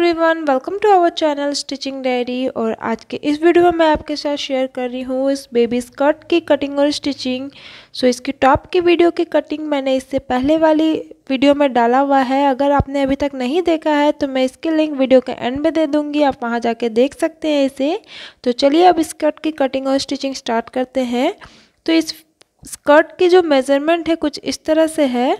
everyone welcome to our channel stitching diary और आज के इस वीडियो में मैं आपके साथ शेयर कर रही हूँ इस बेबी स्कर्ट की कटिंग और स्टिचिंग सो so, इसकी टॉप की वीडियो की कटिंग मैंने इससे पहले वाली वीडियो में डाला हुआ है अगर आपने अभी तक नहीं देखा है तो मैं इसके लिंक वीडियो के एंड में दे दूँगी आप वहाँ जाके देख सकते हैं इसे तो चलिए अब स्कर्ट की कटिंग और स्टिचिंग स्टार्ट करते हैं तो इस स्कर्ट की जो मेज़रमेंट है कुछ इस तरह से है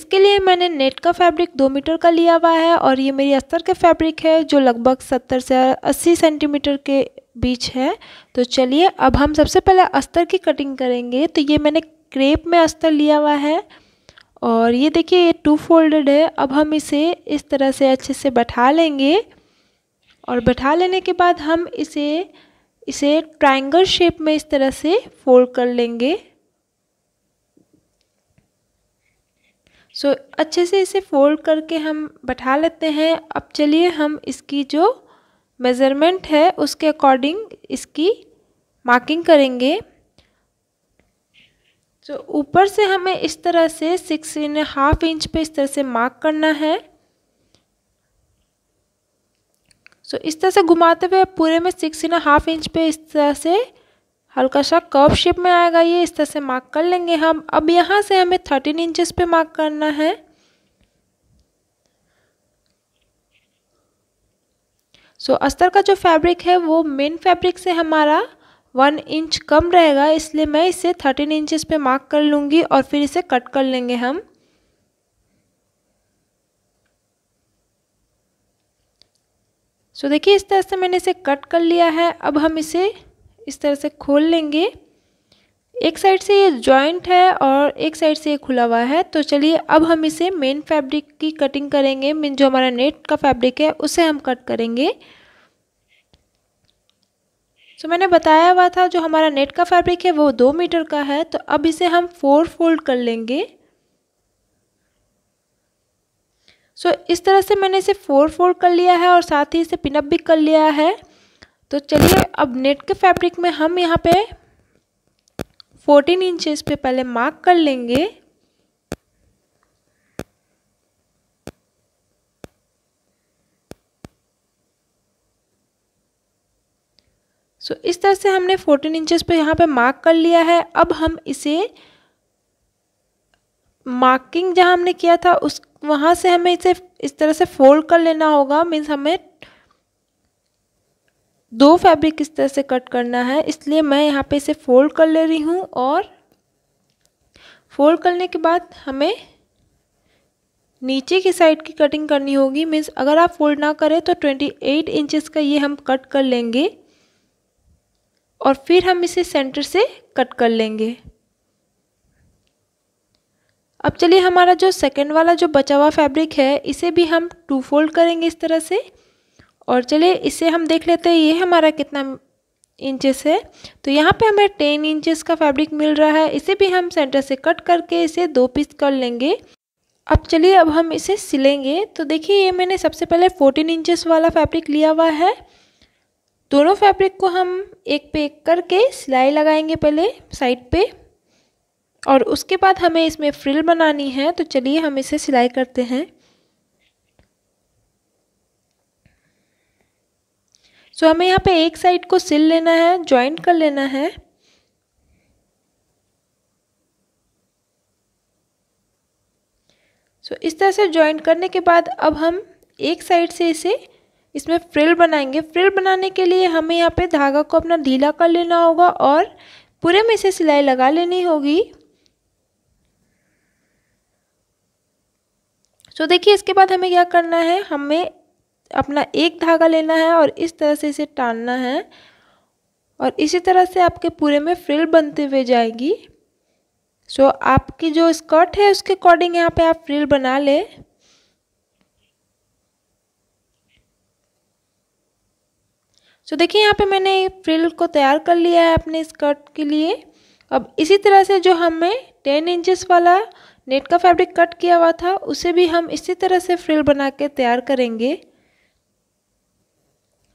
इसके लिए मैंने नेट का फैब्रिक दो मीटर का लिया हुआ है और ये मेरी अस्तर का फैब्रिक है जो लगभग सत्तर से अस्सी सेंटीमीटर के बीच है तो चलिए अब हम सबसे पहले अस्तर की कटिंग करेंगे तो ये मैंने क्रेप में अस्तर लिया हुआ है और ये देखिए ये टू फोल्डेड है अब हम इसे इस तरह से अच्छे से बैठा लेंगे और बैठा लेने के बाद हम इसे इसे ट्राइंगल शेप में इस तरह से फोल्ड कर लेंगे सो so, अच्छे से इसे फोल्ड करके हम बैठा लेते हैं अब चलिए हम इसकी जो मेज़रमेंट है उसके अकॉर्डिंग इसकी मार्किंग करेंगे तो so, ऊपर से हमें इस तरह से सिक्स इन हाफ इंच पे इस तरह से मार्क करना है सो so, इस तरह से घुमाते हुए पूरे में सिक्स इन हाफ इंच पे इस तरह से हल्का सा कर्व शेप में आएगा ये इस तरह से मार्क कर लेंगे हम अब यहाँ से हमें थर्टीन इंचेस पे मार्क करना है सो so, अस्तर का जो फैब्रिक है वो मेन फैब्रिक से हमारा वन इंच कम रहेगा इसलिए मैं इसे थर्टीन इंचेस पे मार्क कर लूँगी और फिर इसे कट कर लेंगे हम सो so, देखिए इस तरह से मैंने इसे कट कर लिया है अब हम इसे इस तरह से खोल लेंगे एक साइड से ये जॉइंट है और एक साइड से ये खुला हुआ है तो चलिए अब हम इसे मेन फैब्रिक की कटिंग करेंगे मीन जो हमारा नेट का फैब्रिक है उसे हम कट करेंगे सो तो मैंने बताया हुआ था जो हमारा नेट का फैब्रिक है वो दो मीटर का है तो अब इसे हम फोर फोल्ड कर लेंगे सो so, इस तरह से मैंने इसे फोर फोल्ड कर लिया है और साथ ही इसे पिनअप भी कर लिया है तो चलिए अब नेट के फैब्रिक में हम यहाँ पे 14 इंचेस पे पहले मार्क कर लेंगे सो so, इस तरह से हमने 14 इंचेस पे यहाँ पे मार्क कर लिया है अब हम इसे मार्किंग जहाँ हमने किया था उस वहाँ से हमें इसे इस तरह से फोल्ड कर लेना होगा मीन्स हमें दो फैब्रिक इस तरह से कट करना है इसलिए मैं यहाँ पे इसे फोल्ड कर ले रही हूँ और फोल्ड करने के बाद हमें नीचे की साइड की कटिंग करनी होगी मीन्स अगर आप फोल्ड ना करें तो ट्वेंटी एट इंचज़ का ये हम कट कर लेंगे और फिर हम इसे सेंटर से कट कर लेंगे अब चलिए हमारा जो सेकंड वाला जो बचा हुआ फैब्रिक है इसे भी हम टू फोल्ड करेंगे इस तरह से और चलिए इसे हम देख लेते हैं ये हमारा कितना इंचेस है तो यहाँ पे हमें टेन इंचेस का फैब्रिक मिल रहा है इसे भी हम सेंटर से कट करके इसे दो पीस कर लेंगे अब चलिए अब हम इसे सिलेंगे तो देखिए ये मैंने सबसे पहले फोर्टीन इंचेस वाला फैब्रिक लिया हुआ है दोनों फैब्रिक को हम एक पे एक करके सिलाई लगाएंगे पहले साइड पे और उसके बाद हमें इसमें फ्रिल बनानी है तो चलिए हम इसे सिलाई करते हैं सो हमें यहाँ पे एक साइड को सिल लेना है ज्वाइंट कर लेना है सो इस तरह से ज्वाइंट करने के बाद अब हम एक साइड से इसे इसमें फ्रिल बनाएंगे फ्रिल बनाने के लिए हमें यहाँ पे धागा को अपना ढीला कर लेना होगा और पूरे में से सिलाई लगा लेनी होगी सो देखिए इसके बाद हमें क्या करना है हमें अपना एक धागा लेना है और इस तरह से इसे टालना है और इसी तरह से आपके पूरे में फ्रिल बनते हुए जाएगी सो so, आपकी जो स्कर्ट है उसके अकॉर्डिंग यहाँ पे आप फ्रिल बना लें सो so, देखिए यहाँ पे मैंने फ्रिल को तैयार कर लिया है अपने स्कर्ट के लिए अब इसी तरह से जो हमें टेन इंचेस वाला नेट का फैब्रिक कट किया हुआ था उसे भी हम इसी तरह से फ्रिल बना के तैयार करेंगे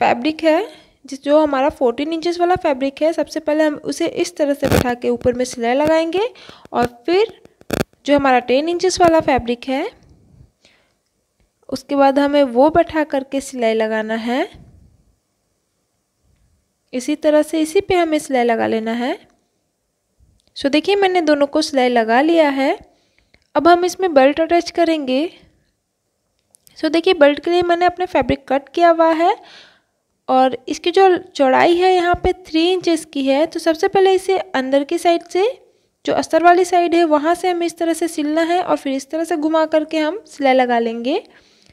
फैब्रिक है जिस जो हमारा 14 इंचेस वाला फैब्रिक है सबसे पहले हम उसे इस तरह से बैठा के ऊपर में सिलाई लगाएंगे और फिर जो हमारा 10 इंचेस वाला फैब्रिक है उसके बाद हमें वो बैठा करके सिलाई लगाना है इसी तरह से इसी पे हमें सिलाई लगा लेना है सो देखिए मैंने दोनों को सिलाई लगा लिया है अब हम इसमें बेल्ट अटैच करेंगे सो देखिए बेल्ट के लिए मैंने अपने फैब्रिक कट किया हुआ है और इसकी जो चौड़ाई है यहाँ पे थ्री इंचेस की है तो सबसे पहले इसे अंदर की साइड से जो अस्तर वाली साइड है वहाँ से हमें इस तरह से सिलना है और फिर इस तरह से घुमा करके हम सिलाई लगा लेंगे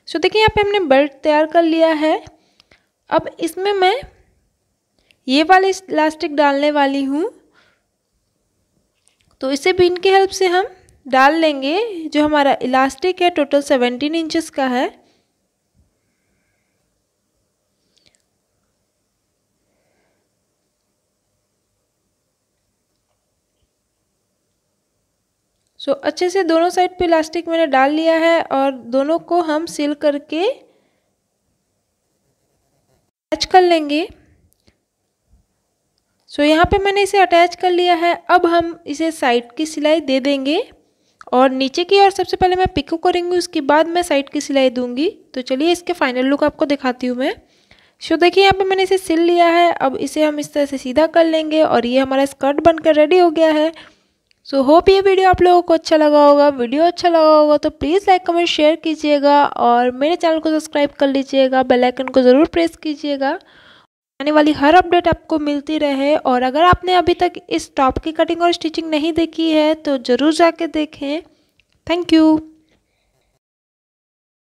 सो देखिए यहाँ पे हमने बेल्ट तैयार कर लिया है अब इसमें मैं ये वाली इलास्टिक डालने वाली हूँ तो इसे बिन की हेल्प से हम डाल लेंगे जो हमारा इलास्टिक है टोटल सेवेंटीन इंचज़ का है सो so, अच्छे से दोनों साइड पे इलास्टिक मैंने डाल लिया है और दोनों को हम सिल करके अटैच कर लेंगे सो so, यहाँ पे मैंने इसे अटैच कर लिया है अब हम इसे साइड की सिलाई दे देंगे और नीचे की और सबसे पहले मैं पिको करूँगी उसके बाद मैं साइड की सिलाई दूंगी तो चलिए इसके फाइनल लुक आपको दिखाती हूँ मैं सो देखिए यहाँ पे मैंने इसे सिल लिया है अब इसे हम इस तरह से सीधा कर लेंगे और ये हमारा स्कर्ट बनकर रेडी हो गया है सो होप ये वीडियो आप लोगों को अच्छा लगा होगा वीडियो अच्छा लगा होगा तो प्लीज़ लाइक कमेंट शेयर कीजिएगा और मेरे चैनल को सब्सक्राइब कर लीजिएगा बेल आइकन को ज़रूर प्रेस कीजिएगा आने वाली हर अपडेट आपको मिलती रहे और अगर आपने अभी तक इस टॉप की कटिंग और स्टिचिंग नहीं देखी है तो ज़रूर जाके देखें थैंक यू